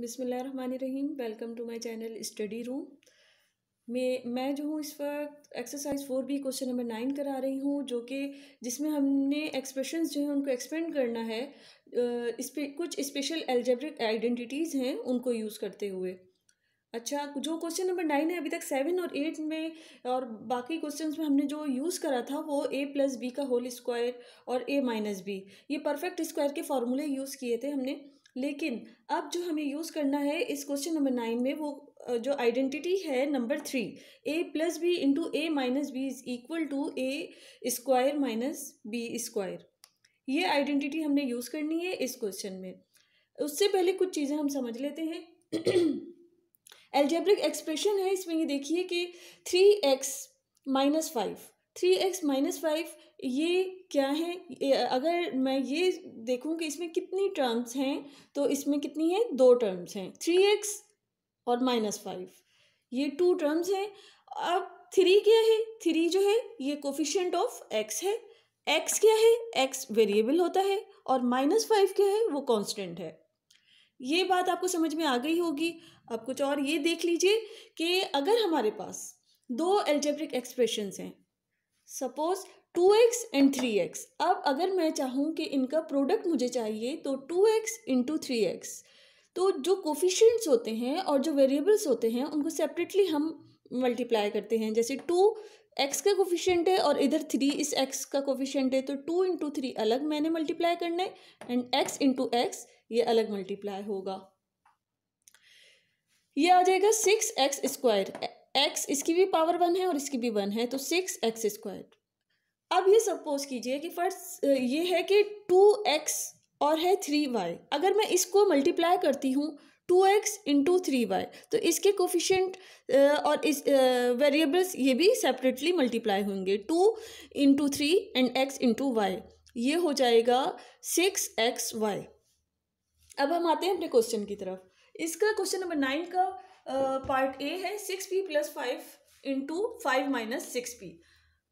बिसमीम welcome to my channel study room मैं मैं जो हूँ इस वक्त exercise four B question number nine करा रही हूँ जो कि जिसमें हमने एक्सप्रेशंस जो हैं उनको एक्सपेंड करना है इस पे कुछ स्पेशल एल्जेब्रिक आइडेंटिटीज़ हैं उनको यूज़ करते हुए अच्छा जो क्वेश्चन नंबर नाइन है अभी तक सेवन और एट में और बाकी क्वेश्चन में हमने जो यूज़ करा था वो ए प्लस बी का होल स्क्वायर और ए माइनस बी ये परफेक्ट स्क्वायर के फार्मूले यूज़ किए थे हमने लेकिन अब जो हमें यूज़ करना है इस क्वेश्चन नंबर नाइन में वो जो आइडेंटिटी है number three A plus B into A minus B is equal to A square minus B square ये आइडेंटिटी हमने यूज़ करनी है इस क्वेश्चन में उससे पहले कुछ चीज़ें हम समझ लेते हैं एल्जेब्रिक एक्सप्रेशन है इसमें ये देखिए कि three X minus five three X minus five ये क्या है अगर मैं ये देखूं कि इसमें कितनी टर्म्स हैं तो इसमें कितनी है दो टर्म्स हैं थ्री एक्स और माइनस फाइव ये टू टर्म्स हैं अब थ्री क्या है थ्री जो है ये कोफिशेंट ऑफ एक्स है एक्स क्या है एक्स वेरिएबल होता है और माइनस फाइव क्या है वो कांस्टेंट है ये बात आपको समझ में आ गई होगी आप कुछ और ये देख लीजिए कि अगर हमारे पास दो एल्जेब्रिक एक्सप्रेशंस हैं suppose two X and three X अब अगर मैं चाहूँ कि इनका प्रोडक्ट मुझे चाहिए तो two X into three X तो जो कोफिशेंट्स होते हैं और जो वेरिएबल्स होते हैं उनको सेपरेटली हम मल्टीप्लाई करते हैं जैसे टू एक्स का कोफिशेंट है और इधर थ्री इस एक्स का कोफिशेंट है तो टू इंटू थ्री अलग मैंने मल्टीप्लाई करना है एंड एक्स इंटू एक्स ये अलग मल्टीप्लाई होगा ये आ जाएगा सिक्स एक्स स्क्वायर एक्स इसकी भी पावर वन है और इसकी भी वन है तो सिक्स एक्स स्क्वायर अब ये सपोज कीजिए कि फर्स्ट ये है कि टू एक्स और है थ्री वाई अगर मैं इसको मल्टीप्लाई करती हूँ two X into three Y तो इसके कोफिशेंट और इस वेरिएबल्स ये भी सेपरेटली मल्टीप्लाई होंगे two into three and X into Y ये हो जाएगा सिक्स एक्स वाई अब हम आते हैं अपने क्वेश्चन की तरफ इसका क्वेश्चन नंबर नाइन का पार्ट ए है six P plus five into five minus six P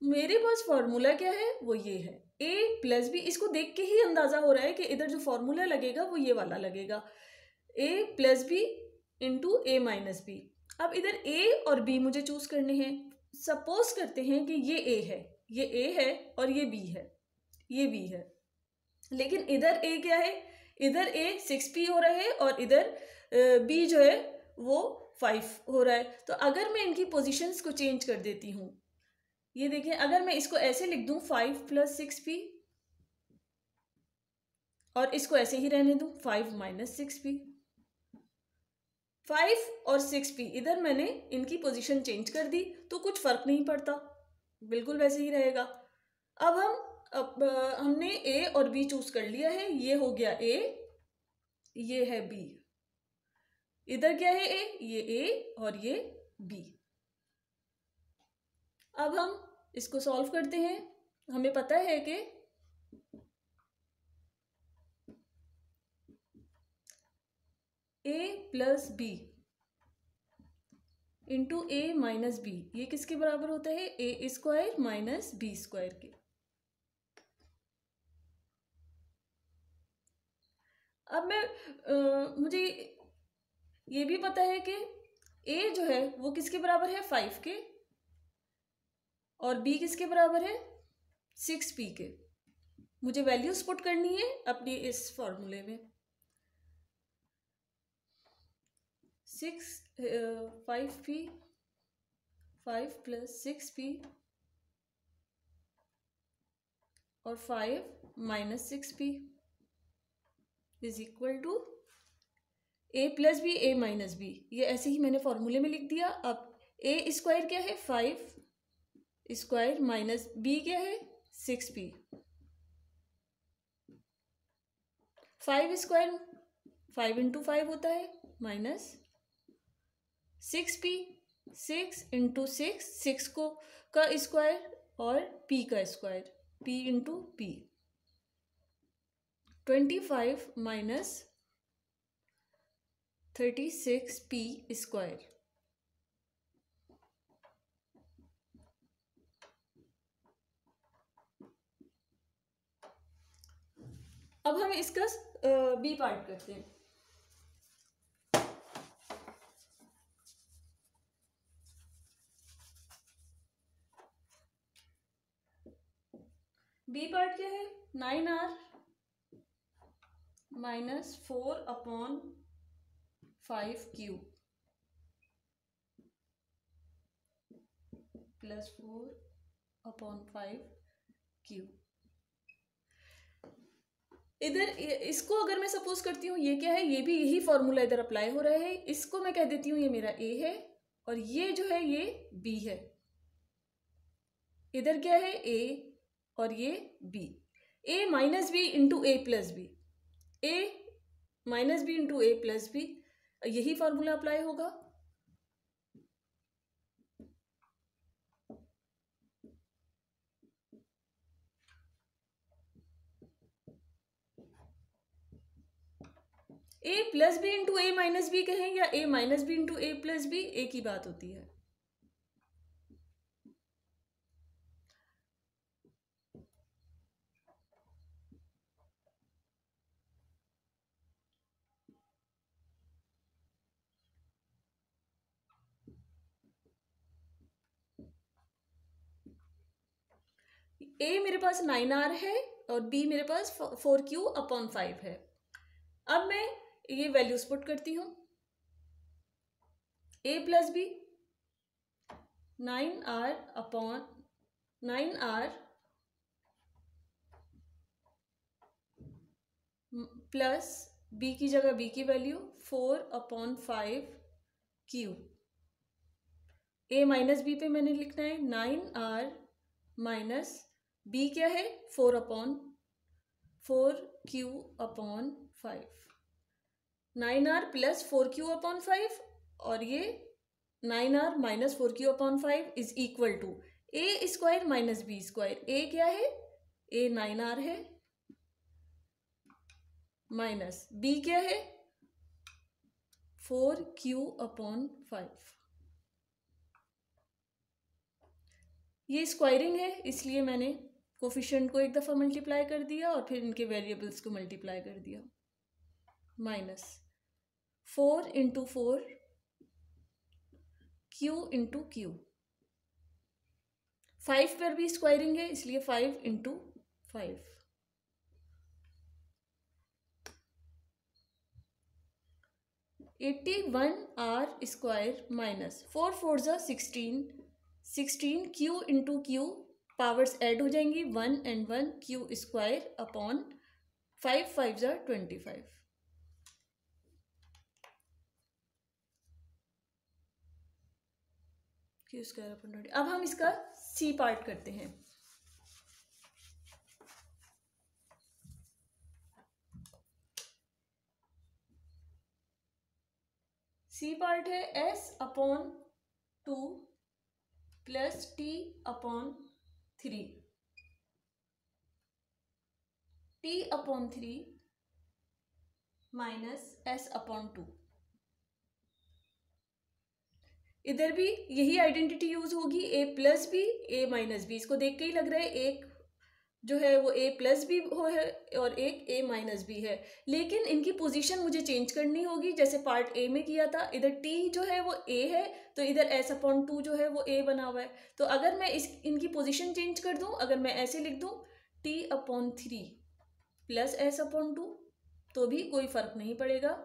मेरे पास फार्मूला क्या है वो ये है ए प्लस बी इसको देख के ही अंदाज़ा हो रहा है कि इधर जो फार्मूला लगेगा वो ये वाला लगेगा A plus B into A minus B अब इधर ए और बी मुझे चूज़ करने हैं सपोज करते हैं कि ये ए है ये ए है और ये बी है ये बी है लेकिन इधर ए क्या है इधर ए सिक्स पी हो रहा है और इधर बी जो है वो फाइव हो रहा है तो अगर मैं इनकी पोजीशंस को चेंज कर देती हूँ ये देखिए अगर मैं इसको ऐसे लिख दूं फाइव प्लस सिक्स पी और इसको ऐसे ही रहने दूं five minus six P five और सिक्स पी इधर मैंने इनकी पोजीशन चेंज कर दी तो कुछ फर्क नहीं पड़ता बिल्कुल वैसे ही रहेगा अब हम अब हमने ए और बी चूज कर लिया है ये हो गया ए ये है बी इधर क्या है ए ये ए और ये बी अब हम इसको सॉल्व करते हैं हमें पता है कि A plus B into A minus B ये किसके बराबर होता है A square minus B square के अब मैं आ, मुझे ये भी पता है कि ए जो है वो किसके बराबर है फाइव के और बी किसके बराबर है सिक्स पी के मुझे वैल्यूज पुट करनी है अपने इस फॉर्मूले में six five P five plus six P और five minus six P is equal to A plus B A minus B ये ऐसे ही मैंने फॉर्मूले में लिख दिया अब ए स्क्वायर क्या है फाइव स्क्वायर माइनस बी क्या है six P five square five into five होता है minus six P six into six six को का स्क्वायर और पी का square P into P twenty five minus thirty six P square अब हम इसका बी पार्ट करते हैं बी पार्ट क्या है nine R minus four upon five Q plus four upon five Q इधर इसको अगर मैं सपोज करती हूँ ये क्या है ये भी यही फॉर्मूला इधर अप्लाई हो रहा है इसको मैं कह देती हूँ ये मेरा ए है और ये जो है ये बी है इधर क्या है ए और ये B A minus B into A plus B A minus B into A plus B यही फार्मूला अप्लाई होगा A plus B into A minus B कहें या A minus B into A plus B A की बात होती है ए मेरे पास nine R है और बी मेरे पास फोर क्यू अपॉन फाइव है अब मैं ये वैल्यूज पुट करती हूँ A plus B nine R upon nine R plus B की जगह बी की value four upon five Q A minus B पे मैंने लिखना है नाइन आर माइनस बी क्या है four upon four Q upon five nine R plus four Q upon five और ये nine R minus four Q upon five is equal to A square minus B square A क्या है A nine R है minus B क्या है four Q upon five ये squaring है इसलिए मैंने कोफिशेंट को एक दफ़ा मल्टीप्लाई कर दिया और फिर इनके वेरिएबल्स को मल्टीप्लाई कर दिया minus four into four Q into Q five पर भी स्क्वायरिंग है इसलिए five into five eighty one R square minus four four जो sixteen sixteen Q into Q powers add हो जाएंगी one and one Q square upon five five जो twenty five Q square upon dot अब हम इसका C part करते हैं C part है S upon two plus T upon three T upon three minus S upon two इधर भी यही आइडेंटिटी यूज़ होगी A plus B A minus B इसको देख के ही लग रहा है एक जो है वो ए प्लस बी हो है और एक ए माइनस बी है लेकिन इनकी पोजीशन मुझे चेंज करनी होगी जैसे पार्ट ए में किया था इधर टी जो है वो ए है तो इधर एस अपॉन टू जो है वो ए बना हुआ है तो अगर मैं इस इनकी पोजीशन चेंज कर दूं अगर मैं ऐसे लिख दूं T upon three plus S upon two तो भी कोई फ़र्क नहीं पड़ेगा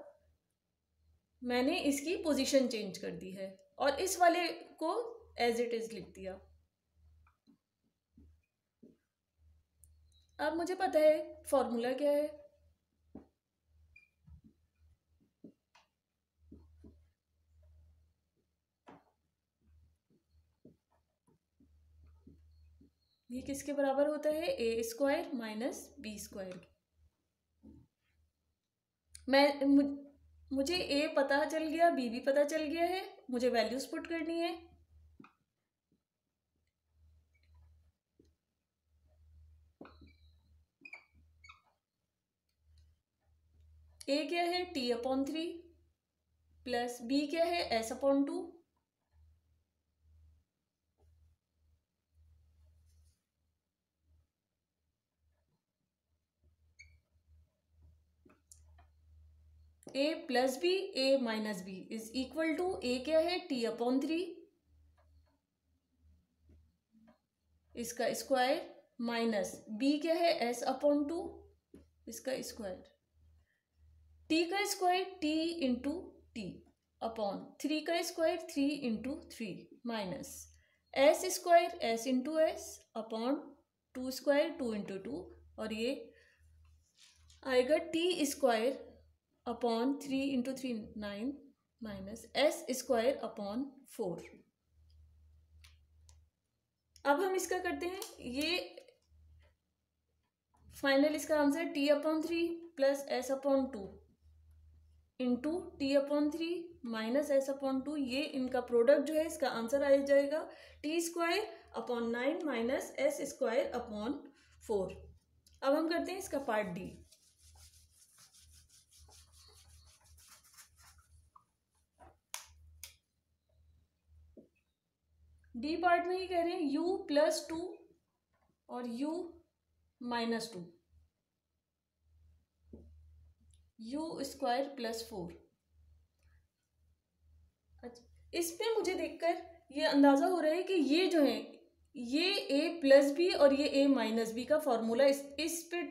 मैंने इसकी पोजिशन चेंज कर दी है और इस वाले को एज इट इज लिख दिया अब मुझे पता है फॉर्मूला क्या है ये किसके बराबर होता है A square minus B square मैं मुझे ए पता चल गया बी भी पता चल गया है मुझे वैल्यूज पुट करनी है ए क्या है T upon three plus B क्या है S upon two A plus B A minus B is equal to A क्या है टी अपॉन थ्री इसका स्क्वायर माइनस बी क्या है एस अपॉन टू इसका स्क्वायर टी का square T into T upon three का square three into three minus S square S into S upon two square two into two और ये आएगा T square upon three into three nine minus S square upon four अब हम इसका करते हैं ये फाइनल इसका answer T upon three plus S upon two into T upon three minus S upon two ये इनका प्रोडक्ट जो है इसका आंसर आ जाएगा T square upon nine minus S square upon four अब हम करते हैं इसका पार्ट डी डी पार्ट में ही कह रहे हैं यू प्लस टू और U minus two U square plus four अच्छा इस पे मुझे देखकर ये अंदाज़ा हो रहा है कि ये जो है ये ए प्लस बी और ये ए माइनस बी का फॉर्मूला इस इस पे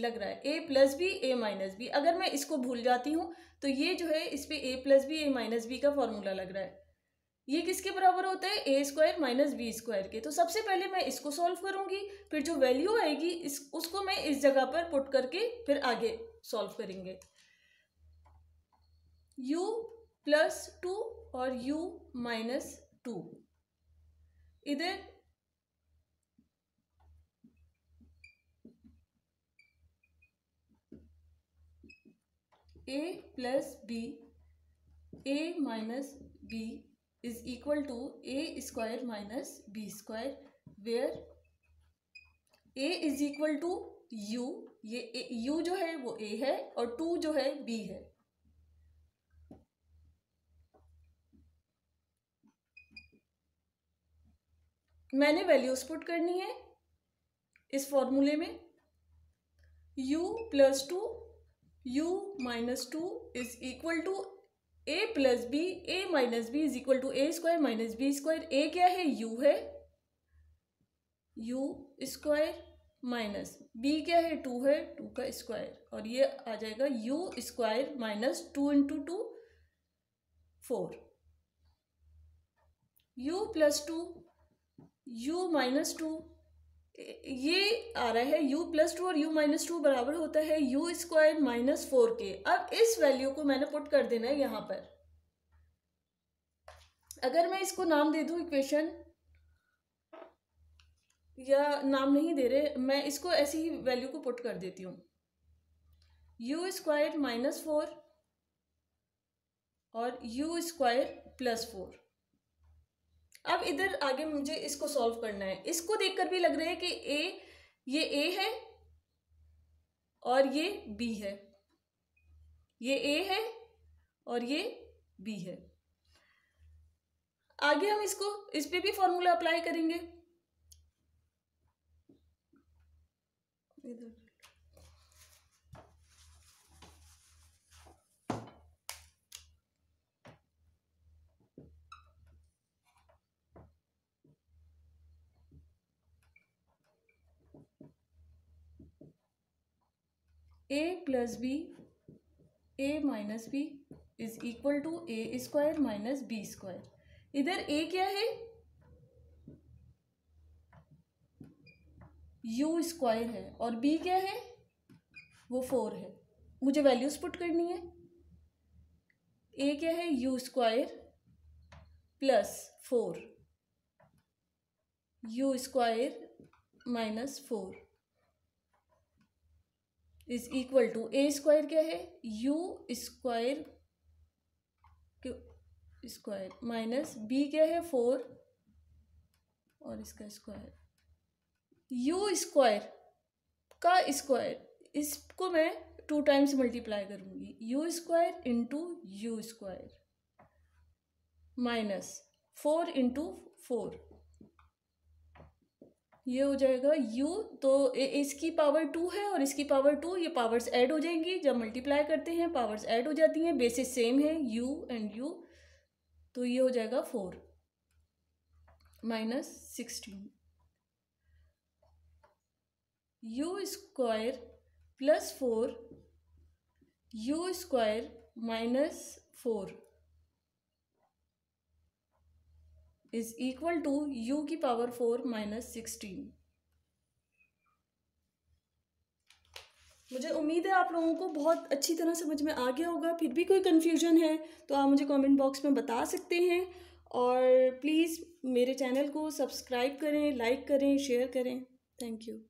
लग रहा है A plus B A minus B अगर मैं इसको भूल जाती हूँ तो ये जो है इस पर A plus B A minus B का फॉर्मूला लग रहा है ये किसके बराबर होता है A square minus B square के तो सबसे पहले मैं इसको सॉल्व करूंगी फिर जो वैल्यू आएगी इस उसको मैं इस जगह पर पुट करके फिर आगे सॉल्व करेंगे u प्लस टू और u माइनस टू इधर A plus B A minus B is equal to a square minus b square where a is equal to u ये a, u जो है वो a है और टू जो है b है मैंने वैल्यूज पुट करनी है इस फॉर्मूले में u plus two U minus two is equal to A plus B A minus B is equal to A square minus B square A क्या है यू है यू स्क्वायर माइनस बी क्या है टू है टू का square और ये आ जाएगा U square minus two into two four U plus two U minus two ये आ रहा है u प्लस टू और u माइनस टू बराबर होता है यू स्क्वायर माइनस फोर के अब इस वैल्यू को मैंने पुट कर देना है यहां पर अगर मैं इसको नाम दे दू इक्वेशन या नाम नहीं दे रहे मैं इसको ऐसी ही वैल्यू को पुट कर देती हूँ u स्क्वायर माइनस फोर और u स्क्वायर प्लस फोर अब इधर आगे मुझे इसको सॉल्व करना है इसको देखकर भी लग रहा है कि ए ये ए है और ये बी है ये ए है और ये बी है आगे हम इसको इस पर भी फॉर्मूला अप्लाई करेंगे A plus B A minus B is equal to A square minus B square इधर ए क्या है यू स्क्वायर है और बी क्या है वो फोर है मुझे वैल्यूज पुट करनी है ए क्या है U square plus four U square minus four is equal to A square क्या है U square square minus B क्या है फोर और इसका स्क्वायर यू स्क्वायर का स्क्वायर इसको मैं टू टाइम्स मल्टीप्लाई करूँगी U square into U square minus four into four ये हो जाएगा u तो इसकी पावर टू है और इसकी पावर टू ये पावर्स ऐड हो जाएंगी जब मल्टीप्लाई करते हैं पावर्स ऐड हो जाती हैं बेसिस सेम है u एंड u तो ये हो जाएगा four minus sixteen U square plus four U square minus four is equal to U की पावर फोर माइनस सिक्सटीन मुझे उम्मीद है आप लोगों को बहुत अच्छी तरह समझ में आ गया होगा फिर भी कोई कन्फ्यूजन है तो आप मुझे कमेंट बॉक्स में बता सकते हैं और प्लीज़ मेरे चैनल को सब्सक्राइब करें लाइक करें शेयर करें थैंक यू